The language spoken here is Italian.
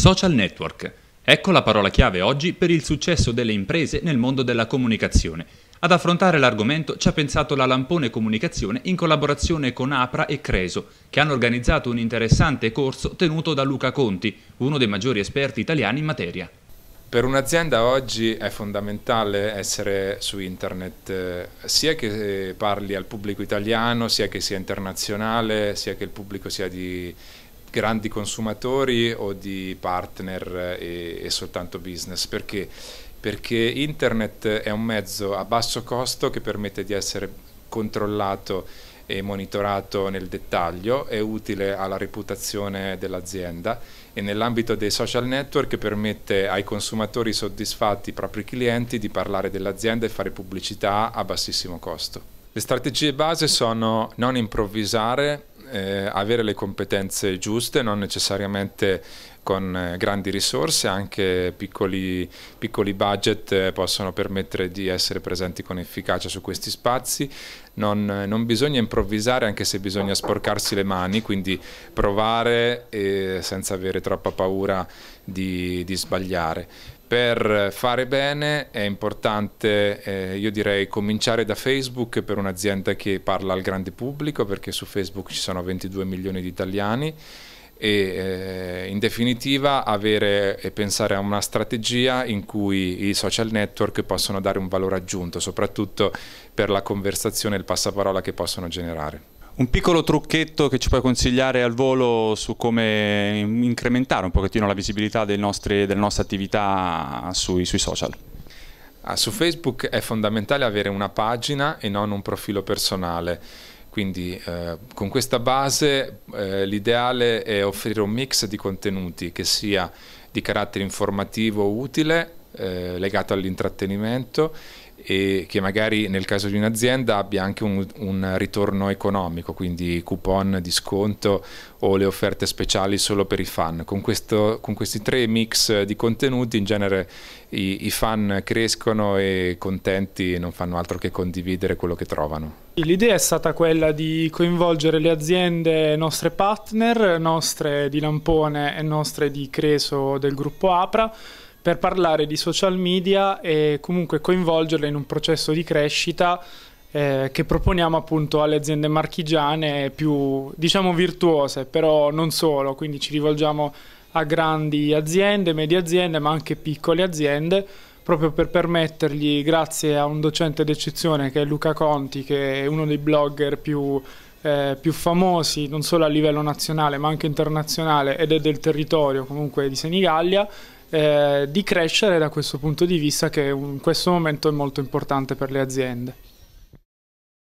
Social network. Ecco la parola chiave oggi per il successo delle imprese nel mondo della comunicazione. Ad affrontare l'argomento ci ha pensato la Lampone Comunicazione in collaborazione con Apra e Creso, che hanno organizzato un interessante corso tenuto da Luca Conti, uno dei maggiori esperti italiani in materia. Per un'azienda oggi è fondamentale essere su internet, eh, sia che eh, parli al pubblico italiano, sia che sia internazionale, sia che il pubblico sia di grandi consumatori o di partner eh, e, e soltanto business, perché? perché internet è un mezzo a basso costo che permette di essere controllato e monitorato nel dettaglio, è utile alla reputazione dell'azienda e nell'ambito dei social network permette ai consumatori soddisfatti, i propri clienti, di parlare dell'azienda e fare pubblicità a bassissimo costo. Le strategie base sono non improvvisare, eh, avere le competenze giuste, non necessariamente con eh, grandi risorse anche piccoli, piccoli budget eh, possono permettere di essere presenti con efficacia su questi spazi. Non, eh, non, bisogna improvvisare anche se bisogna sporcarsi le mani, quindi provare senza avere troppa paura di, di sbagliare per fare bene è importante, eh, io direi, cominciare da Facebook per un'azienda che parla al grande pubblico, perché su Facebook ci sono 22 milioni di italiani e eh, in definitiva avere e pensare a una strategia in cui i social network possono dare un valore aggiunto, soprattutto per la conversazione e il passaparola che possono generare. Un piccolo trucchetto che ci puoi consigliare al volo su come incrementare un pochettino la visibilità nostri, delle nostre attività sui, sui social? Ah, su Facebook è fondamentale avere una pagina e non un profilo personale. Quindi eh, con questa base eh, l'ideale è offrire un mix di contenuti che sia di carattere informativo utile, eh, legato all'intrattenimento e che magari nel caso di un'azienda abbia anche un, un, ritorno economico, quindi coupon di sconto o le offerte speciali solo per i fan. Con, questo, con questi tre mix di contenuti in genere i, i fan crescono e contenti non fanno altro che condividere quello che trovano. L'idea è stata quella di coinvolgere le aziende nostre partner, nostre di Lampone e nostre di Creso del gruppo Apra per parlare di social media e comunque coinvolgerle in un processo di crescita eh, che proponiamo appunto alle aziende marchigiane più diciamo virtuose, però non solo, quindi ci rivolgiamo a grandi aziende, medie aziende, ma anche piccole aziende, proprio per permettergli, grazie a un docente d'eccezione che è Luca Conti, che è uno dei blogger più, eh, più famosi, non solo a livello nazionale ma anche internazionale ed è del territorio comunque di Senigallia, eh, di crescere da questo punto di vista che in questo momento è molto importante per le aziende.